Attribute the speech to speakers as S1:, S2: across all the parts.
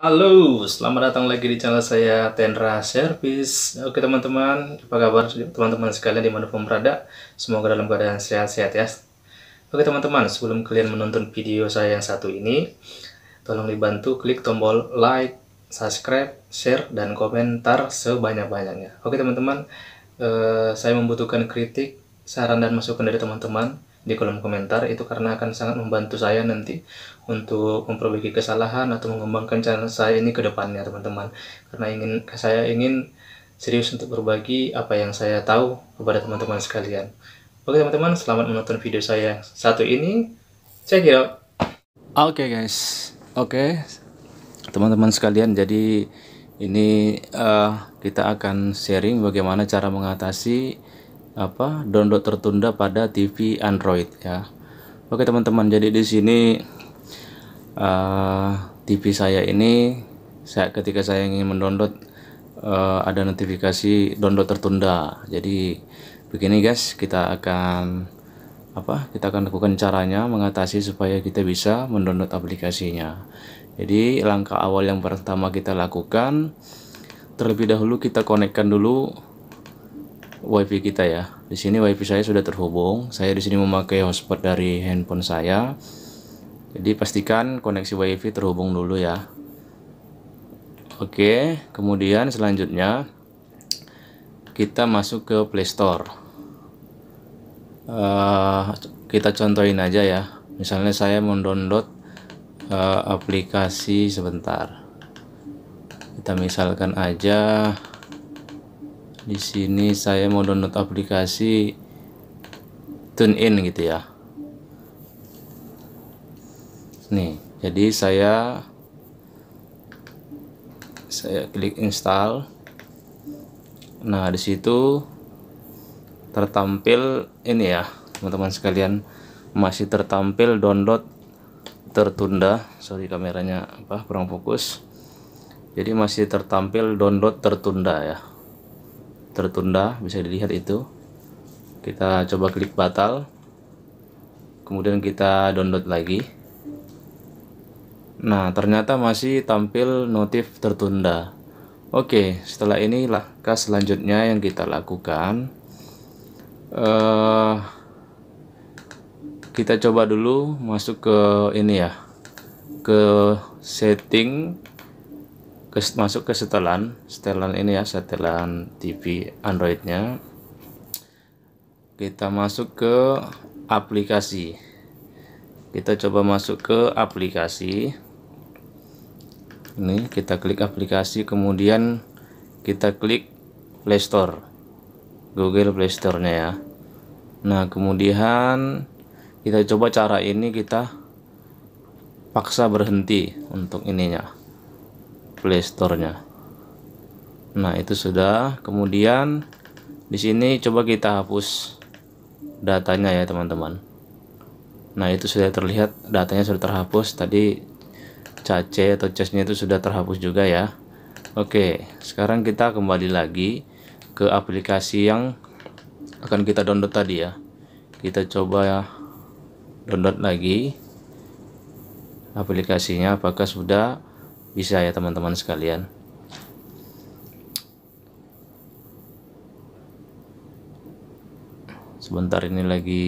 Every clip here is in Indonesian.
S1: Halo, selamat datang lagi di channel saya Tenra Service. Oke teman-teman, apa kabar teman-teman sekalian di dimanapun berada? Semoga dalam keadaan sehat-sehat ya. Oke teman-teman, sebelum kalian menonton video saya yang satu ini, tolong dibantu klik tombol like, subscribe, share, dan komentar sebanyak-banyaknya. Oke teman-teman, eh, saya membutuhkan kritik, saran dan masukan dari teman-teman di kolom komentar itu karena akan sangat membantu saya nanti untuk memperbaiki kesalahan atau mengembangkan channel saya ini ke depannya teman-teman karena ingin saya ingin serius untuk berbagi apa yang saya tahu kepada teman-teman sekalian oke teman-teman selamat menonton video saya satu ini check it out oke okay, guys oke okay. teman-teman sekalian jadi ini uh, kita akan sharing bagaimana cara mengatasi apa download tertunda pada TV Android ya. Oke teman-teman, jadi di sini uh, eh, TV saya ini saya ketika saya ingin mendownload uh, ada notifikasi download tertunda. Jadi begini guys, kita akan apa? Kita akan lakukan caranya mengatasi supaya kita bisa mendownload aplikasinya. Jadi langkah awal yang pertama kita lakukan terlebih dahulu kita konekkan dulu WiFi kita ya. Di sini WiFi saya sudah terhubung. Saya di sini memakai hotspot dari handphone saya. Jadi pastikan koneksi WiFi terhubung dulu ya. Oke, kemudian selanjutnya kita masuk ke Play Store. Uh, kita contohin aja ya. Misalnya saya mendownload uh, aplikasi sebentar. Kita misalkan aja di sini saya mau download aplikasi TuneIn gitu ya nih jadi saya saya klik install nah disitu tertampil ini ya teman-teman sekalian masih tertampil download tertunda sorry kameranya apa kurang fokus jadi masih tertampil download tertunda ya tertunda bisa dilihat itu kita coba klik batal kemudian kita download lagi nah ternyata masih tampil notif tertunda Oke, setelah ini langkah selanjutnya yang kita lakukan uh, kita coba dulu masuk ke ini ya, ke setting ke, masuk ke setelan setelan ini ya setelan TV Androidnya kita masuk ke aplikasi kita coba masuk ke aplikasi ini kita klik aplikasi kemudian kita klik Play Store Google Play Store nya ya nah kemudian kita coba cara ini kita paksa berhenti untuk ininya playstore-nya nah itu sudah kemudian di sini coba kita hapus datanya ya teman-teman nah itu sudah terlihat datanya sudah terhapus tadi cache atau C-nya itu sudah terhapus juga ya Oke sekarang kita kembali lagi ke aplikasi yang akan kita download tadi ya kita coba ya download lagi aplikasinya apakah sudah bisa ya teman-teman sekalian sebentar ini lagi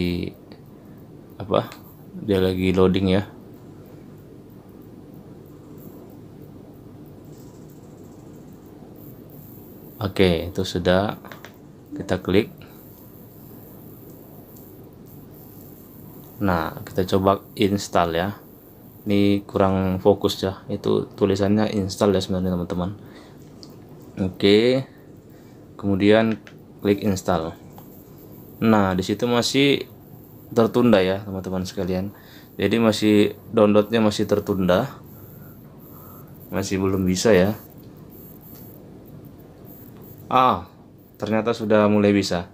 S1: apa dia lagi loading ya Oke, itu sudah kita klik. Nah, kita coba install ya ini kurang fokus ya itu tulisannya install ya sebenarnya teman-teman oke kemudian klik install nah disitu masih tertunda ya teman-teman sekalian jadi masih downloadnya masih tertunda masih belum bisa ya ah ternyata sudah mulai bisa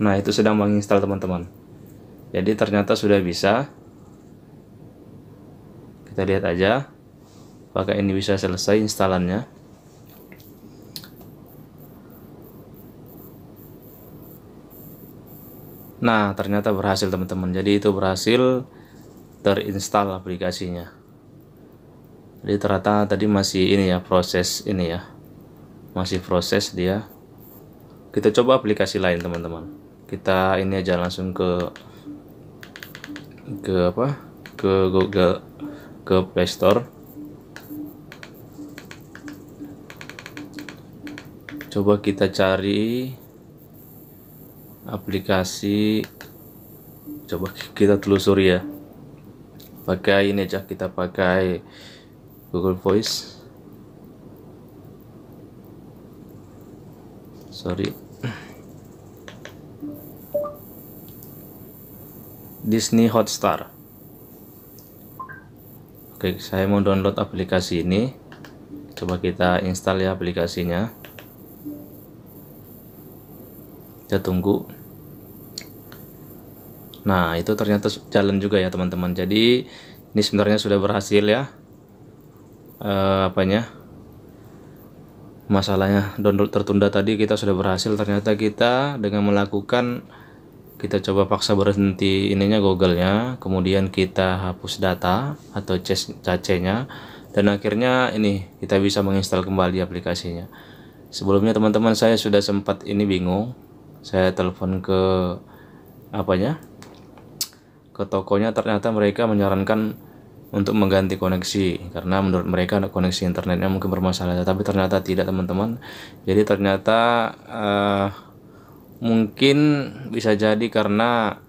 S1: Nah, itu sedang menginstal teman-teman jadi ternyata sudah bisa kita lihat aja apakah ini bisa selesai instalannya nah ternyata berhasil teman-teman jadi itu berhasil terinstall aplikasinya jadi ternyata tadi masih ini ya proses ini ya masih proses dia kita coba aplikasi lain teman-teman kita ini aja langsung ke ke apa ke Google ke Play Store coba kita cari aplikasi coba kita telusuri ya pakai ini aja kita pakai Google Voice sorry Disney Hotstar. Oke, saya mau download aplikasi ini. Coba kita install ya aplikasinya. Kita tunggu. Nah, itu ternyata jalan juga ya, teman-teman. Jadi, ini sebenarnya sudah berhasil ya. E, apanya? Masalahnya download tertunda tadi kita sudah berhasil ternyata kita dengan melakukan kita coba paksa berhenti ininya Google-nya, kemudian kita hapus data atau cache-nya, dan akhirnya ini kita bisa menginstal kembali aplikasinya. Sebelumnya teman-teman saya sudah sempat ini bingung, saya telepon ke apanya, ke tokonya ternyata mereka menyarankan untuk mengganti koneksi karena menurut mereka koneksi internetnya mungkin bermasalah tapi ternyata tidak teman-teman jadi ternyata uh, mungkin bisa jadi karena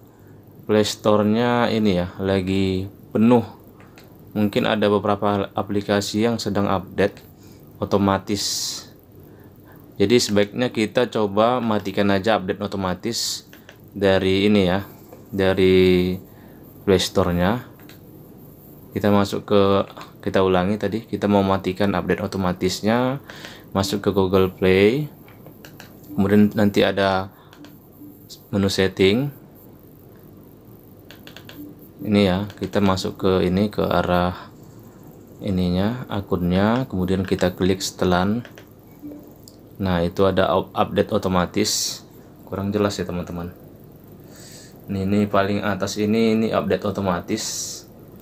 S1: playstore-nya ini ya lagi penuh mungkin ada beberapa aplikasi yang sedang update otomatis jadi sebaiknya kita coba matikan aja update otomatis dari ini ya dari playstore-nya kita masuk ke kita ulangi tadi kita mau matikan update otomatisnya masuk ke Google Play kemudian nanti ada menu setting ini ya kita masuk ke ini ke arah ininya akunnya kemudian kita klik setelan nah itu ada update otomatis kurang jelas ya teman-teman ini, ini paling atas ini ini update otomatis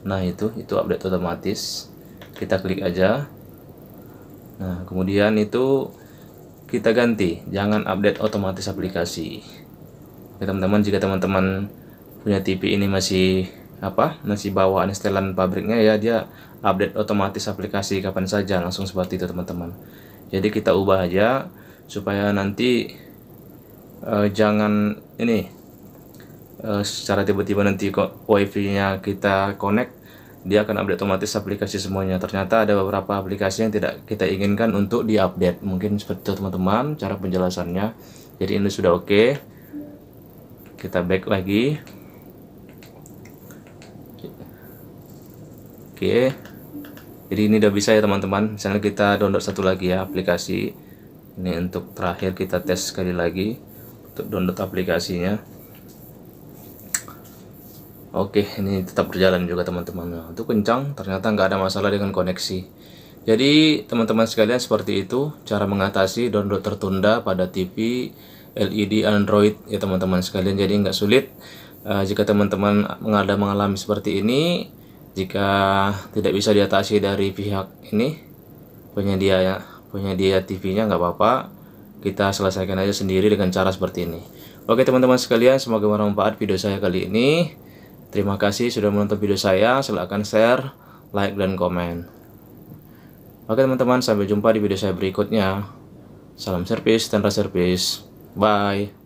S1: nah itu itu update otomatis kita klik aja nah kemudian itu kita ganti jangan update otomatis aplikasi ya teman-teman jika teman-teman punya TV ini masih apa masih bawaan setelan pabriknya ya dia update otomatis aplikasi kapan saja langsung seperti itu teman-teman jadi kita ubah aja supaya nanti uh, jangan ini uh, secara tiba-tiba nanti wifi nya kita connect dia akan update otomatis aplikasi semuanya ternyata ada beberapa aplikasi yang tidak kita inginkan untuk diupdate mungkin seperti itu teman-teman cara penjelasannya jadi ini sudah oke okay kita back lagi oke jadi ini udah bisa ya teman-teman misalnya kita download satu lagi ya aplikasi ini untuk terakhir kita tes sekali lagi untuk download aplikasinya Oke, ini tetap berjalan juga teman-teman. Nah, itu kencang, ternyata nggak ada masalah dengan koneksi. Jadi, teman-teman sekalian seperti itu cara mengatasi download tertunda pada TV LED Android ya teman-teman sekalian jadi nggak sulit uh, jika teman-teman ada mengalami seperti ini jika tidak bisa diatasi dari pihak ini punya dia ya dia TV-nya nggak apa-apa kita selesaikan aja sendiri dengan cara seperti ini oke teman-teman sekalian semoga bermanfaat video saya kali ini terima kasih sudah menonton video saya silahkan share like dan komen oke teman-teman sampai jumpa di video saya berikutnya Salam servis, tanpa servis. Bye.